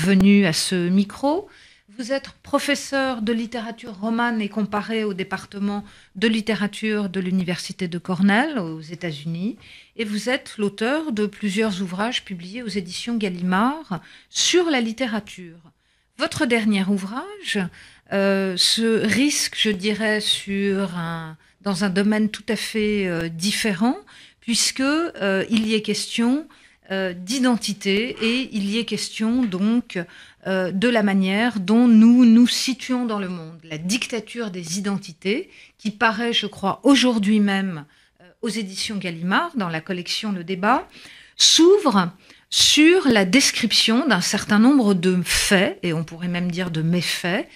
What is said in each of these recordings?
venu à ce micro. Vous êtes professeur de littérature romane et comparé au département de littérature de l'Université de Cornell aux États-Unis. Et vous êtes l'auteur de plusieurs ouvrages publiés aux éditions Gallimard sur la littérature. Votre dernier ouvrage euh, se risque, je dirais, sur un, dans un domaine tout à fait euh, différent, puisque euh, il y est question euh, d'identité et il y est question donc euh, de la manière dont nous nous situons dans le monde. La dictature des identités qui paraît, je crois, aujourd'hui même euh, aux éditions Gallimard dans la collection Le Débat, s'ouvre sur la description d'un certain nombre de faits, et on pourrait même dire de méfaits,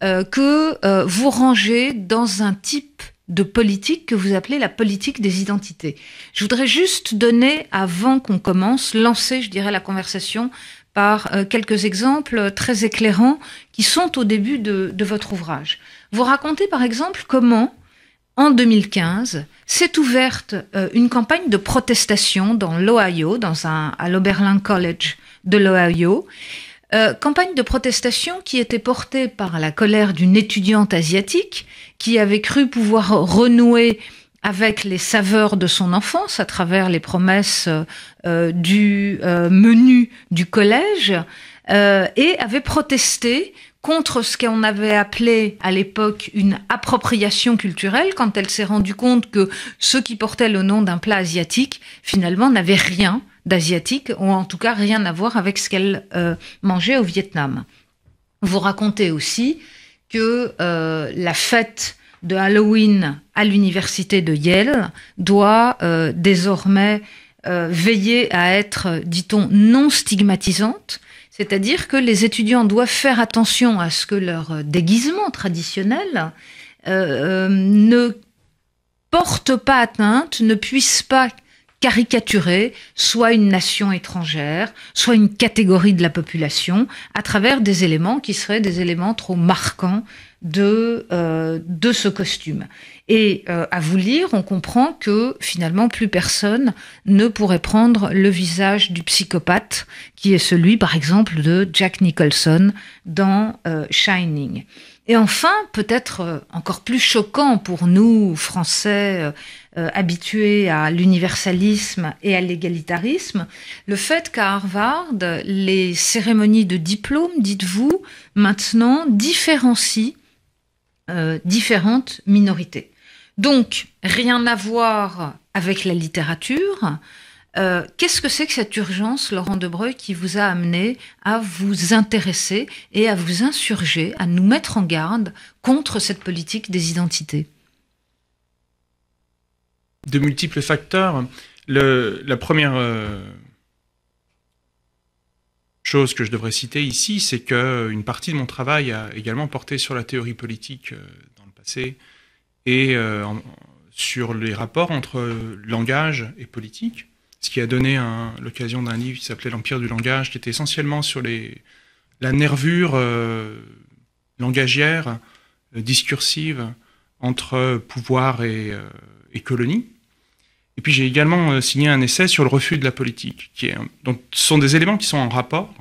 que vous rangez dans un type de politique que vous appelez la politique des identités. Je voudrais juste donner, avant qu'on commence, lancer, je dirais, la conversation par euh, quelques exemples euh, très éclairants qui sont au début de, votre ouvrage. Vous racontez par exemple comment, en 2015, s'est ouverte euh, une campagne de protestation dans l'Ohio, dans un, à l'Oberlin College de l'Ohio, euh, campagne de protestation qui était portée par la colère d'une étudiante asiatique qui avait cru pouvoir renouer avec les saveurs de son enfance à travers les promesses euh, du euh, menu du collège et avait protesté contre ce qu'on avait appelé à l'époque une appropriation culturelle quand elle s'est rendue compte que ceux qui portaient le nom d'un plat asiatique finalement n'avaient rien d'asiatiques ont en tout cas rien à voir avec ce qu'elle euh, mangeait au Vietnam. Vous racontez aussi que euh, la fête de Halloween à l'université de Yale doit euh, désormais veiller à être, dit-on, non stigmatisante, c'est-à-dire que les étudiants doivent faire attention à ce que leur déguisement traditionnel ne porte pas atteinte, ne puisse pas caricaturer soit une nation étrangère, soit une catégorie de la population, à travers des éléments qui seraient des éléments trop marquants de, euh, de ce costume. Et euh, à vous lire, on comprend que finalement plus personne ne pourrait prendre le visage du psychopathe, qui est celui par exemple de Jack Nicholson dans euh, Shining. Et enfin, peut-être euh, encore plus choquant pour nous, Français, euh, euh, habitués à l'universalisme et à l'égalitarisme, le fait qu'à Harvard, les cérémonies de diplôme, dites-vous, maintenant différencient différentes minorités. Donc, rien à voir avec la littérature, euh, qu'est-ce que c'est que cette urgence, Laurent Debreuil, qui vous a amené à vous intéresser et à vous insurger, à nous mettre en garde contre cette politique des identités De multiples facteurs. la première euh, chose que je devrais citer ici, c'est qu'une euh, partie de mon travail a également porté sur la théorie politique dans le passé et sur les rapports entre langage et politique ce qui a donné l'occasion d'un livre qui s'appelait L'Empire du langage, qui était essentiellement sur les, la nervure euh, langagière, euh, discursive, entre pouvoir et, euh, et colonie. Et puis j'ai également signé un essai sur le refus de la politique, qui est, donc, ce sont des éléments qui sont en rapport,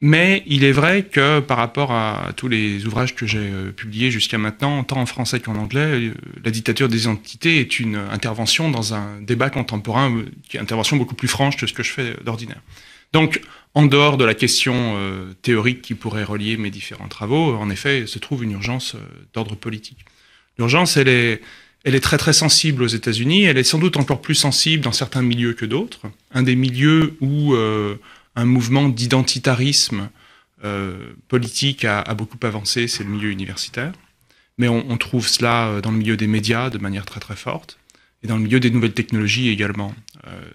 mais il est vrai que par rapport à tous les ouvrages que j'ai euh, publiés jusqu'à maintenant, tant en français qu'en anglais, euh, la dictature des identités est une intervention dans un débat contemporain, euh, qui est une intervention beaucoup plus franche que ce que je fais d'ordinaire. Donc, en dehors de la question théorique qui pourrait relier mes différents travaux, en effet, se trouve une urgence d'ordre politique. L'urgence, elle est, elle est très très sensible aux États-Unis, elle est sans doute encore plus sensible dans certains milieux que d'autres. Un des milieux où un mouvement d'identitarisme euh, politique a, beaucoup avancé, c'est le milieu universitaire. Mais on, trouve cela euh, dans le milieu des médias de manière très très forte et dans le milieu des nouvelles technologies également. Euh,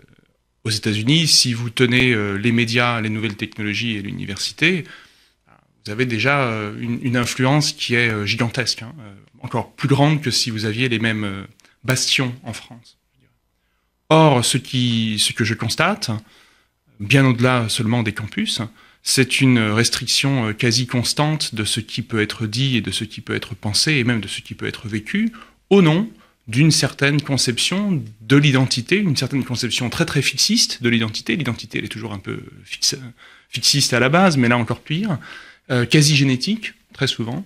aux États-Unis, si vous tenez les médias, les nouvelles technologies et l'université, vous avez déjà une, influence qui est gigantesque, hein. encore plus grande que si vous aviez les mêmes bastions en France. Or, ce que je constate, bien au-delà seulement des campus. Hein, c'est une restriction euh, quasi constante de ce qui peut être dit et de ce qui peut être pensé et même de ce qui peut être vécu au nom d'une certaine conception de l'identité, une certaine conception très très fixiste de l'identité. L'identité, elle est toujours un peu fixe, fixiste à la base, mais là encore pire, euh, quasi génétique, très souvent,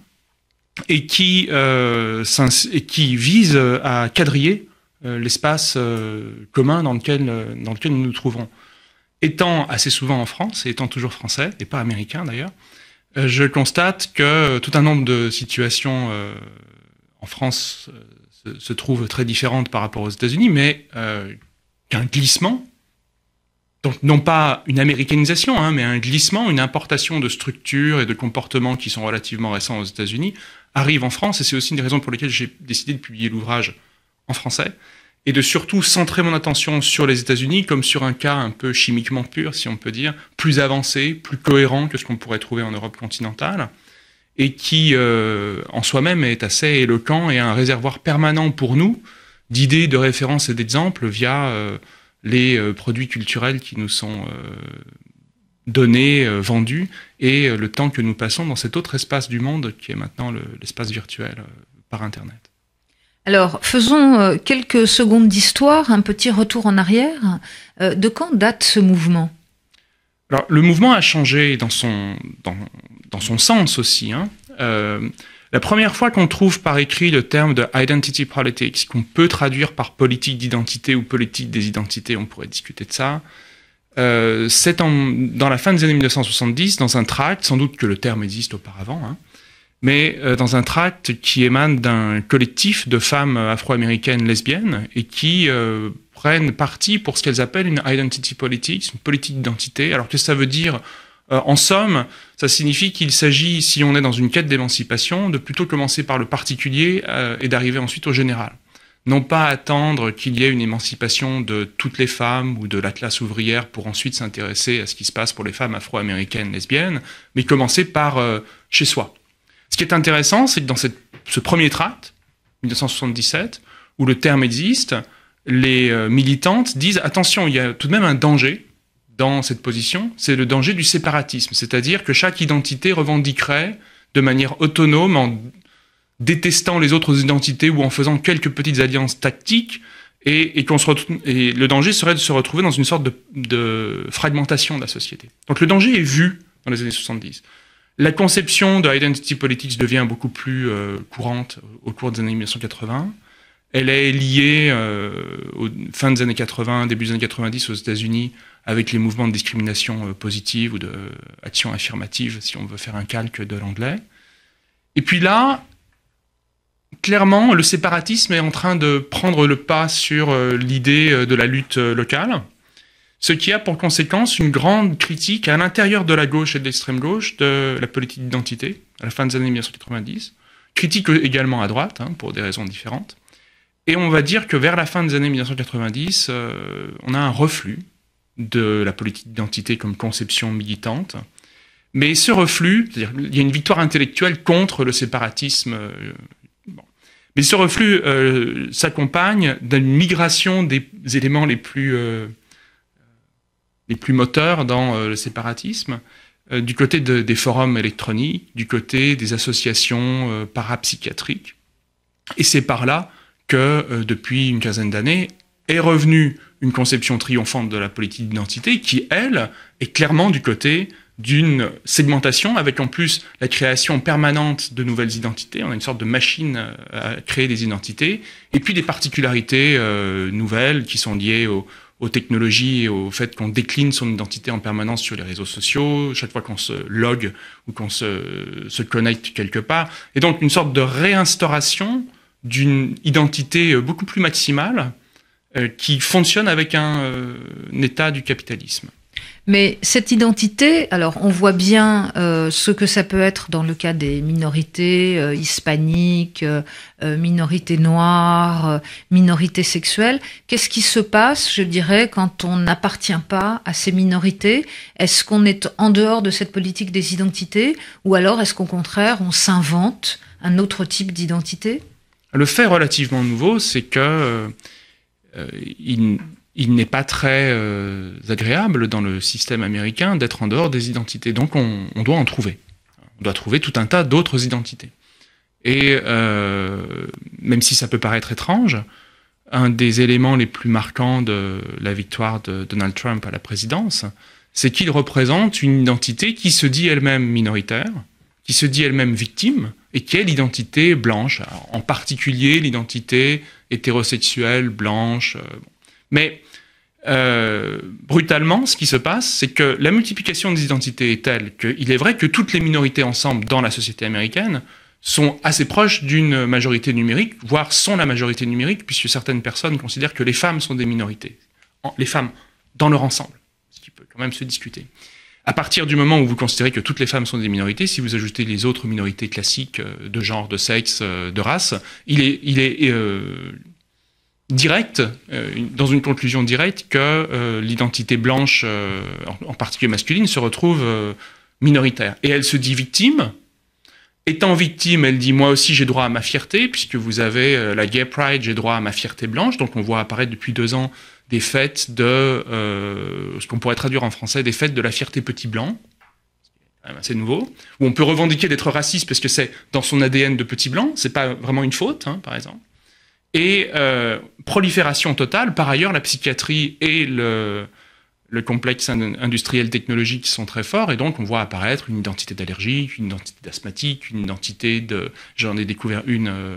et qui, euh, vise à quadriller l'espace commun dans lequel, dans lequel nous nous trouvons étant assez souvent en France et étant toujours français et pas américain d'ailleurs, euh, je constate que tout un nombre de situations euh, en France euh, se, se, trouvent très différentes par rapport aux États-Unis, mais qu'un glissement, donc non pas une américanisation, hein, mais un glissement, une importation de structures et de comportements qui sont relativement récents aux États-Unis, arrive en France, et c'est aussi une des raisons pour lesquelles j'ai décidé de publier l'ouvrage en français, et de surtout centrer mon attention sur les États-Unis comme sur un cas un peu chimiquement pur, si on peut dire, plus avancé, plus cohérent que ce qu'on pourrait trouver en Europe continentale, et qui euh, en soi-même est assez éloquent et un réservoir permanent pour nous d'idées, de références et d'exemples via euh, les euh, produits culturels qui nous sont donnés, vendus, et le temps que nous passons dans cet autre espace du monde qui est maintenant l'espace virtuel par Internet. Alors, faisons euh, quelques secondes d'histoire, un petit retour en arrière. Euh, de quand date ce mouvement le mouvement a changé dans son, dans, son sens aussi. Hein. Euh, la première fois qu'on trouve par écrit le terme de identity politics, qu'on peut traduire par politique d'identité ou politique des identités, on pourrait discuter de ça, c'est dans la fin des années 1970, dans un tract, sans doute que le terme existe auparavant, hein mais euh, dans un tract qui émane d'un collectif de femmes euh, afro-américaines lesbiennes et qui euh, prennent parti pour ce qu'elles appellent une identity politics, une politique d'identité, alors que ça veut dire, en somme, ça signifie qu'il s'agit, si on est dans une quête d'émancipation, de plutôt commencer par le particulier et d'arriver ensuite au général. Non pas attendre qu'il y ait une émancipation de toutes les femmes ou de la classe ouvrière pour ensuite s'intéresser à ce qui se passe pour les femmes afro-américaines lesbiennes, mais commencer par chez soi. Ce qui est intéressant, c'est que dans ce premier tract, 1977, où le terme existe, les euh, militantes disent attention, il y a tout de même un danger dans cette position, c'est le danger du séparatisme, c'est-à-dire que chaque identité revendiquerait de manière autonome, en détestant les autres identités ou en faisant quelques petites alliances tactiques, et, qu'on se et le danger serait de se retrouver dans une sorte de, de fragmentation de la société. Donc le danger est vu dans les années 70. La conception de identity politics devient beaucoup plus euh, courante au cours des années 1980. Elle est liée euh, aux des années 80, début des années 90 aux États-Unis avec les mouvements de discrimination euh, positive ou d'action affirmative, si on veut faire un calque de l'anglais. Et puis là, clairement, le séparatisme est en train de prendre le pas sur l'idée de la lutte locale ce qui a pour conséquence une grande critique à l'intérieur de la gauche et de l'extrême gauche de la politique d'identité à la fin des années 1990, critique également à droite hein, pour des raisons différentes. Et on va dire que vers la fin des années 1990, euh, on a un reflux de la politique d'identité comme conception militante. Mais ce reflux, c'est-à-dire il y a une victoire intellectuelle contre le séparatisme. Euh, Mais ce reflux euh, s'accompagne d'une migration des éléments les plus les plus moteurs dans euh, le séparatisme, euh, du côté des forums électroniques, du côté des associations euh, parapsychiatriques. Et c'est par là que, depuis une quinzaine d'années, est revenue une conception triomphante de la politique d'identité qui, elle, est clairement du côté d'une segmentation avec en plus la création permanente de nouvelles identités. On a une sorte de machine à créer des identités et puis des particularités nouvelles qui sont liées au, aux technologies et au fait qu'on décline son identité en permanence sur les réseaux sociaux, chaque fois qu'on se log ou qu'on se, se, connecte quelque part. Et donc une sorte de réinstauration d'une identité euh, beaucoup plus maximale euh, qui fonctionne avec un euh, état du capitalisme. Mais cette identité, alors on voit bien euh, ce que ça peut être dans le cas des minorités euh, hispaniques, euh, minorités noires, minorités sexuelles. Qu'est-ce qui se passe, je dirais, quand on n'appartient pas à ces minorités Est-ce qu'on est en dehors de cette politique des identités ou alors est-ce qu'au contraire on s'invente un autre type d'identité Le fait relativement nouveau, c'est que il il n'est pas très euh, agréable dans le système américain d'être en dehors des identités. Donc on, doit en trouver. On doit trouver tout un tas d'autres identités. Et euh, même si ça peut paraître étrange, un des éléments les plus marquants de la victoire de Donald Trump à la présidence, c'est qu'il représente une identité qui se dit elle-même minoritaire, qui se dit elle-même victime, et qui est l'identité blanche, en particulier l'identité hétérosexuelle, blanche. Euh, Mais euh, brutalement, ce qui se passe, c'est que la multiplication des identités est telle qu'il est vrai que toutes les minorités ensemble dans la société américaine sont assez proches d'une majorité numérique, voire sont la majorité numérique, puisque certaines personnes considèrent que les femmes sont des minorités, les femmes dans leur ensemble, ce qui peut quand même se discuter. À partir du moment où vous considérez que toutes les femmes sont des minorités, si vous ajoutez les autres minorités classiques euh, de genre, de sexe, euh, de race, il est, directe, euh, dans une conclusion directe, que euh, l'identité blanche, euh, en, particulier masculine, se retrouve minoritaire. Et elle se dit victime. Étant victime, elle dit moi aussi j'ai droit à ma fierté, puisque vous avez la Gay Pride, j'ai droit à ma fierté blanche. Donc on voit apparaître depuis deux ans des fêtes de ce qu'on pourrait traduire en français des fêtes de la fierté petit blanc. C'est nouveau. Où on peut revendiquer d'être raciste parce que c'est dans son ADN de petit blanc, c'est pas vraiment une faute, hein, par exemple. Et euh, prolifération totale, par ailleurs, la psychiatrie et le, le complexe industriel technologique sont très forts, et donc on voit apparaître une identité d'allergie, une identité d'asthmatique, une identité de... J'en ai découvert une euh,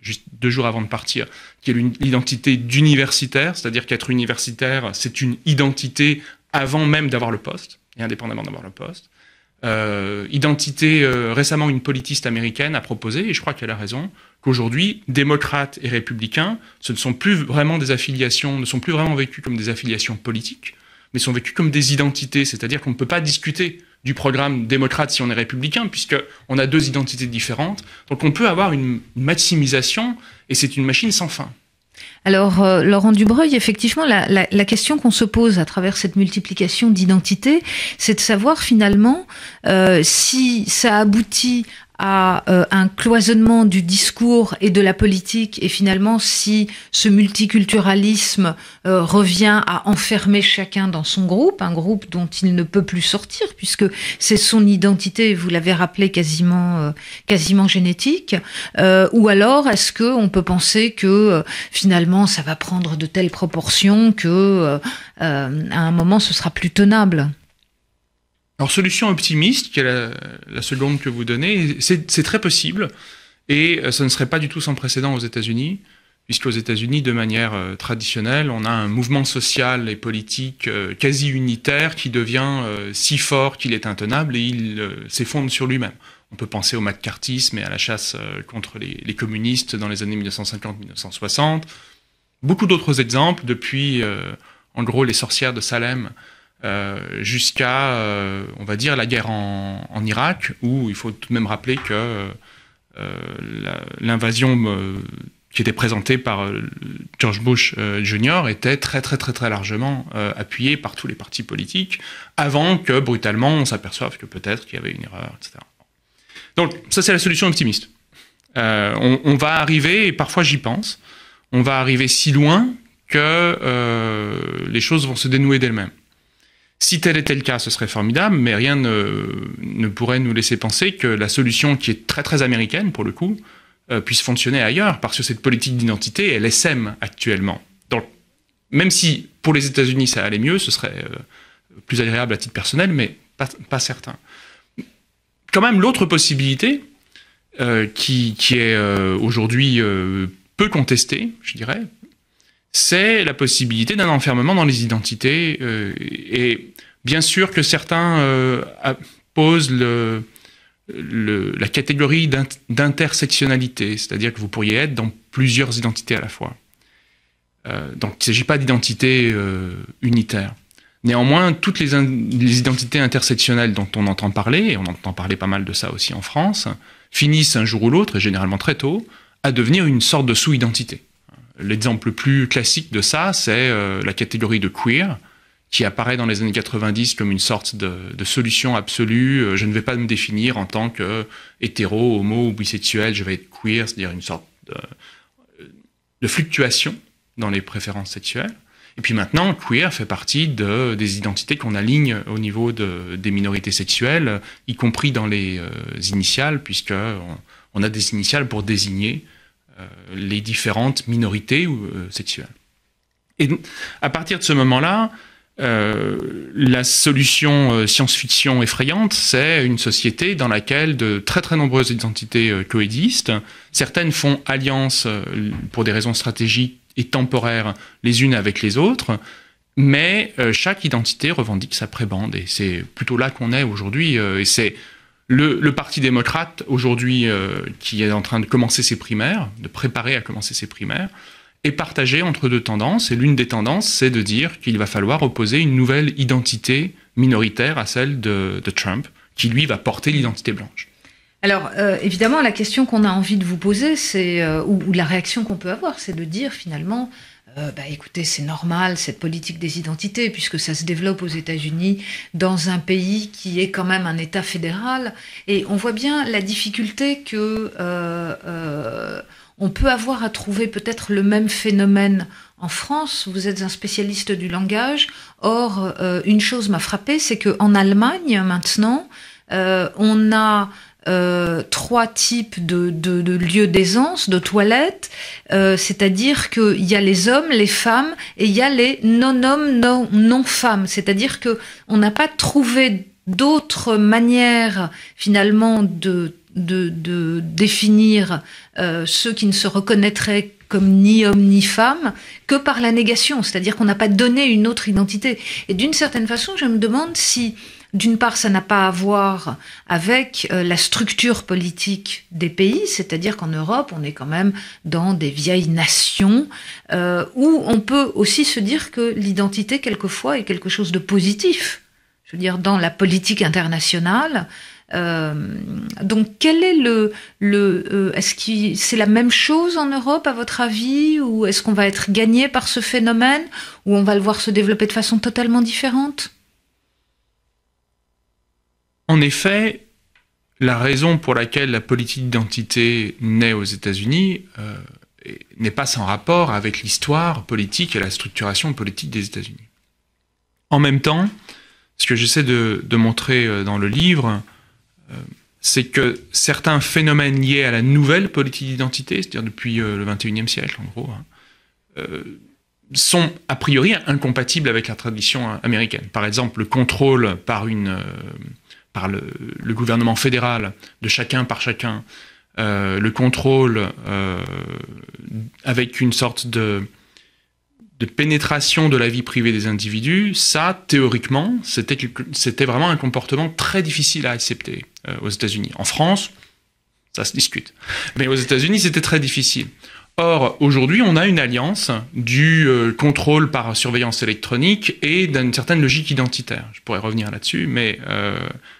juste deux jours avant de partir, qui est l'identité d'universitaire, c'est-à-dire qu'être universitaire, c'est une identité avant même d'avoir le poste, et indépendamment d'avoir le poste. Euh, identité, récemment une politiste américaine a proposé, et je crois qu'elle a raison, qu'aujourd'hui, démocrates et républicains, ce ne sont plus vraiment des affiliations, ne sont plus vraiment vécues comme des affiliations politiques, mais sont vécus comme des identités, c'est-à-dire qu'on ne peut pas discuter du programme démocrate si on est républicain, puisqu'on a deux identités différentes. Donc on peut avoir une maximisation, et c'est une machine sans fin. Alors, euh, Laurent Dubreuil, effectivement, la, question qu'on se pose à travers cette multiplication d'identités, c'est de savoir finalement euh, si ça aboutit à euh, un cloisonnement du discours et de la politique. Et finalement, si ce multiculturalisme euh, revient à enfermer chacun dans son groupe, un groupe dont il ne peut plus sortir, puisque c'est son identité, vous l'avez rappelé, quasiment, euh, quasiment génétique, ou alors est-ce qu'on peut penser que finalement ça va prendre de telles proportions que à un moment ce sera plus tenable alors, solution optimiste, qui est la, seconde que vous donnez, c'est très possible, et euh, ça ne serait pas du tout sans précédent aux États-Unis, puisqu'aux États-Unis, de manière euh, traditionnelle, on a un mouvement social et politique euh, quasi unitaire qui devient si fort qu'il est intenable et il s'effondre sur lui-même. On peut penser au McCarthyisme et à la chasse contre les, communistes dans les années 1950-1960. Beaucoup d'autres exemples, depuis en gros les sorcières de Salem euh, jusqu'à, euh, on va dire, la guerre en, Irak, où il faut tout de même rappeler que euh, l'invasion qui était présentée par George Bush Jr. était très très très très largement appuyée par tous les partis politiques, avant que brutalement on s'aperçoive que peut-être qu'il y avait une erreur, etc. Donc ça c'est la solution optimiste. on, va arriver, et parfois j'y pense, on va arriver si loin que les choses vont se dénouer d'elles-mêmes. Si tel était le cas, ce serait formidable, mais rien ne, pourrait nous laisser penser que la solution qui est très très américaine, pour le coup, euh, puisse fonctionner ailleurs, parce que cette politique d'identité, elle SM actuellement. Donc, même si pour les États-Unis ça allait mieux, ce serait euh, plus agréable à titre personnel, mais pas, certain. Quand même, l'autre possibilité, euh, qui, qui, est aujourd'hui peu contestée, je dirais, c'est la possibilité d'un enfermement dans les identités. Euh, et bien sûr que certains euh, posent la catégorie d'intersectionnalité, c'est-à-dire que vous pourriez être dans plusieurs identités à la fois. Euh, donc il ne s'agit pas d'identité unitaire. Néanmoins, toutes les, les, identités intersectionnelles dont on entend parler, et on entend parler pas mal de ça aussi en France, finissent un jour ou l'autre, et généralement très tôt, à devenir une sorte de sous-identité. L'exemple le plus classique de ça, c'est euh, la catégorie de queer, qui apparaît dans les années 90 comme une sorte de, solution absolue. Euh, je ne vais pas me définir en tant que hétéro, homo ou bisexuel, je vais être queer, c'est-à-dire une sorte de, euh, fluctuation dans les préférences sexuelles. Et puis maintenant, queer fait partie de, des identités qu'on aligne au niveau des minorités sexuelles, y compris dans les initiales, puisque on a des initiales pour désigner euh, les différentes minorités euh, sexuelles. Et à partir de ce moment-là, euh, la solution science-fiction effrayante, c'est une société dans laquelle de très très nombreuses identités coédistes, coexistent. Certaines font alliance pour des raisons stratégiques et temporaires les unes avec les autres, mais chaque identité revendique sa prébande. Et c'est plutôt là qu'on est aujourd'hui. et c'est le, Parti démocrate, aujourd'hui, euh, qui est en train de commencer ses primaires, de préparer à commencer ses primaires, est partagé entre deux tendances. Et l'une des tendances, c'est de dire qu'il va falloir opposer une nouvelle identité minoritaire à celle de, Trump, qui lui va porter l'identité blanche. Alors, euh, évidemment, la question qu'on a envie de vous poser, c'est euh, ou, la réaction qu'on peut avoir, c'est de dire finalement, euh, bah, écoutez, c'est normal, cette politique des identités, puisque ça se développe aux États-Unis, dans un pays qui est quand même un État fédéral. Et on voit bien la difficulté que euh, euh, on peut avoir à trouver peut-être le même phénomène en France, vous êtes un spécialiste du langage. Or, euh, une chose m'a frappé, c'est qu'en Allemagne maintenant, euh, on a euh, trois types de, de, lieux d'aisance, de toilettes, euh, c'est-à-dire qu'il y a les hommes, les femmes, et il y a les non-hommes, non-femmes, non hommes non femmes cest à dire que on n'a pas trouvé d'autre manière, finalement de, de, définir euh, ceux qui ne se reconnaîtraient comme ni homme ni femme que par la négation, c'est-à-dire qu'on n'a pas donné une autre identité. Et d'une certaine façon, je me demande si d'une part, ça n'a pas à voir avec euh, la structure politique des pays, c'est-à-dire qu'en Europe, on est quand même dans des vieilles nations euh, où on peut aussi se dire que l'identité, quelquefois, est quelque chose de positif. Je veux dire, dans la politique internationale, euh, donc, quel est le, le euh, est-ce que c'est la même chose en Europe à votre avis, ou est-ce qu'on va être gagné par ce phénomène, ou on va le voir se développer de façon totalement différente en effet, la raison pour laquelle la politique d'identité naît aux États-Unis euh, n'est pas sans rapport avec l'histoire politique et la structuration politique des États-Unis. En même temps, ce que j'essaie de, montrer euh, dans le livre, euh, c'est que certains phénomènes liés à la nouvelle politique d'identité, c'est-à-dire depuis le XXIe siècle en gros, hein, sont a priori incompatibles avec la tradition américaine. Par exemple, le contrôle par une, par le, gouvernement fédéral, de chacun par chacun, euh, le contrôle euh, avec une sorte de, de, pénétration de la vie privée des individus, ça, théoriquement, c'était vraiment un comportement très difficile à accepter euh, aux États-Unis. En France, ça se discute. Mais aux États-Unis, c'était très difficile. Or, aujourd'hui, on a une alliance du euh, contrôle par surveillance électronique et d'une certaine logique identitaire. Je pourrais revenir là-dessus, mais euh,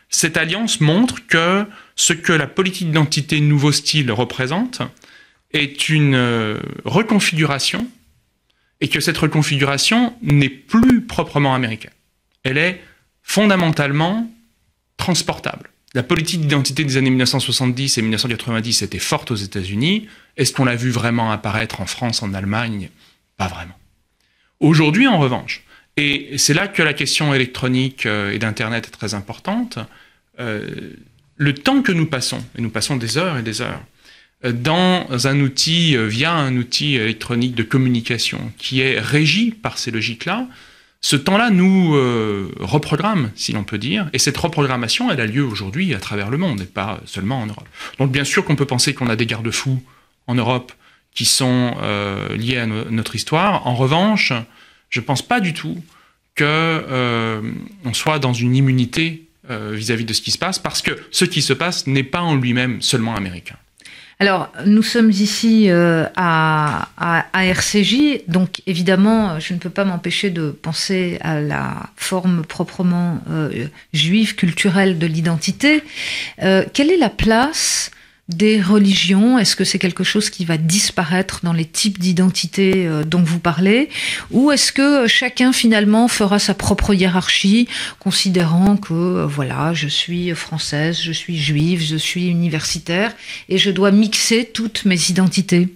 cette alliance montre que ce que la politique d'identité nouveau style représente est une euh, reconfiguration et que cette reconfiguration n'est plus proprement américaine. Elle est fondamentalement transportable. La politique d'identité des années 1970 et 1990 était forte aux États-Unis. Est-ce qu'on l'a vu vraiment apparaître en France, en Allemagne Pas vraiment. Aujourd'hui, en revanche, et c'est là que la question électronique euh, et d'Internet est très importante, euh, le temps que nous passons, et nous passons des heures et des heures, euh, dans un outil, via un outil électronique de communication qui est régi par ces logiques-là, ce temps-là nous euh, reprogramme, si l'on peut dire, et cette reprogrammation, elle a lieu aujourd'hui à travers le monde et pas seulement en Europe. Donc bien sûr qu'on peut penser qu'on a des garde-fous en Europe qui sont euh, liés à notre histoire. En revanche, je ne pense pas du tout qu'on euh, soit dans une immunité vis à -vis de ce qui se passe, parce que ce qui se passe n'est pas en lui-même seulement américain. Alors, nous sommes ici euh, à, RCJ, donc évidemment, je ne peux pas m'empêcher de penser à la forme proprement euh, juive, culturelle de l'identité. Euh, quelle est la place des religions Est-ce que c'est quelque chose qui va disparaître dans les types d'identités euh, dont vous parlez Ou est-ce que euh, chacun finalement fera sa propre hiérarchie, considérant que euh, voilà, je suis française, je suis juive, je suis universitaire, et je dois mixer toutes mes identités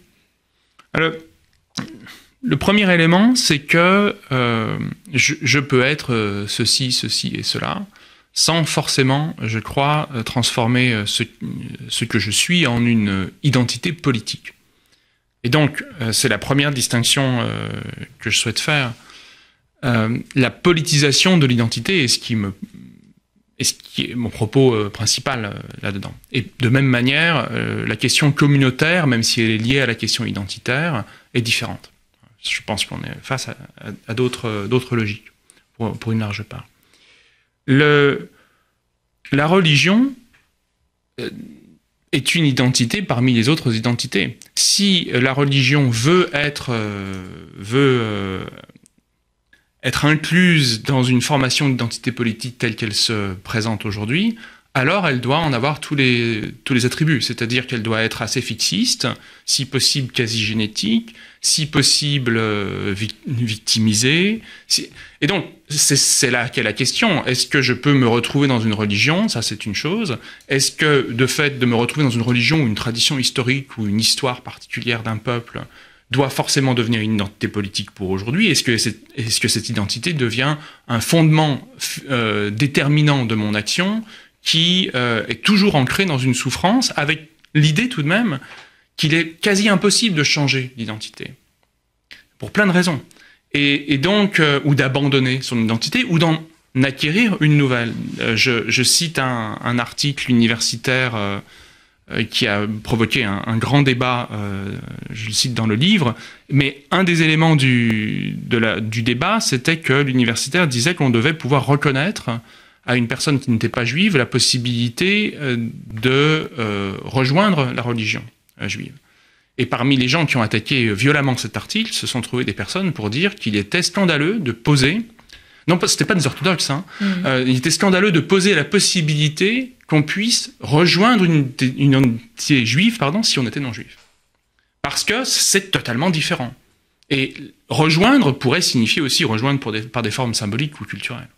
le premier élément, c'est que je, peux être ceci, ceci et cela sans forcément, je crois, euh, transformer euh, euh, ce, que je suis en une identité politique. Et donc, c'est la première distinction que je souhaite faire. la politisation de l'identité est ce qui est mon propos principal là-dedans. Et de même manière, la question communautaire, même si elle est liée à la question identitaire, est différente. Je pense qu'on est face à, d'autres logiques, pour, une large part la religion euh, est une identité parmi les autres identités. Si la religion veut être, euh, veut, euh, être incluse dans une formation d'identité politique telle qu'elle se présente aujourd'hui, alors elle doit en avoir tous les, tous les attributs, c'est-à-dire qu'elle doit être assez fixiste, si possible quasi-génétique, si possible euh, victimisée. Et donc, c'est là qu'est la question. Est-ce que je peux me retrouver dans une religion Ça, c'est une chose. Est-ce que, de fait, de me retrouver dans une religion ou une tradition historique ou une histoire particulière d'un peuple doit forcément devenir une identité politique pour aujourd'hui Est-ce que, -ce que cette identité devient un fondement euh, déterminant de mon action qui euh, est toujours ancré dans une souffrance, avec l'idée tout de même qu'il est quasi impossible de changer d'identité. Pour plein de raisons. Et, donc, euh, ou d'abandonner son identité, ou d'en acquérir une nouvelle. Euh, je, cite un, article universitaire qui a provoqué un, grand débat, je le cite dans le livre, mais un des éléments de du débat, c'était que l'universitaire disait qu'on devait pouvoir reconnaître à une personne qui n'était pas juive la possibilité euh, de euh, rejoindre la religion euh, juive. Et parmi les gens qui ont attaqué violemment cet article, se sont trouvés des personnes pour dire qu'il était scandaleux de poser, non, c'était pas des orthodoxes, hein, mmh. il était scandaleux de poser la possibilité qu'on puisse rejoindre une, une entité juive pardon, si on était non-juif. Parce que c'est totalement différent. Et rejoindre pourrait signifier aussi rejoindre par des formes symboliques ou culturelles.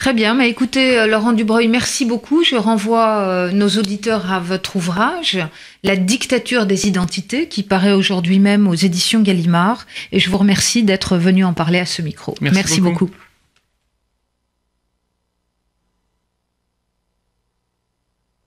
Très bien, mais écoutez, euh, Laurent Dubreuil, merci beaucoup. Je renvoie euh, nos auditeurs à votre ouvrage, La dictature des identités, qui paraît aujourd'hui même aux éditions Gallimard. Et je vous remercie d'être venu en parler à ce micro. Merci, beaucoup.